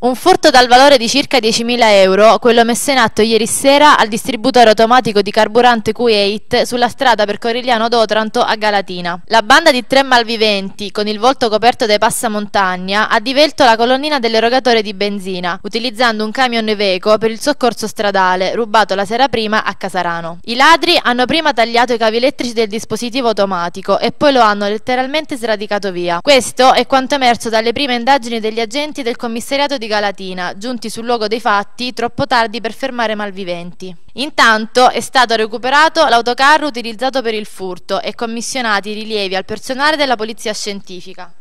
Un furto dal valore di circa 10.000 euro, quello messo in atto ieri sera al distributore automatico di carburante Kuwait sulla strada per Corigliano d'Otranto a Galatina. La banda di tre malviventi, con il volto coperto dai passamontagna, ha divelto la colonnina dell'erogatore di benzina, utilizzando un camion Iveco per il soccorso stradale, rubato la sera prima a Casarano. I ladri hanno prima tagliato i cavi elettrici del dispositivo automatico e poi lo hanno letteralmente sradicato via. Questo è quanto emerso dalle prime indagini degli agenti del commissariato di Repubblica Latina, giunti sul luogo dei fatti troppo tardi per fermare malviventi. Intanto è stato recuperato l'autocarro utilizzato per il furto e commissionati i rilievi al personale della polizia scientifica.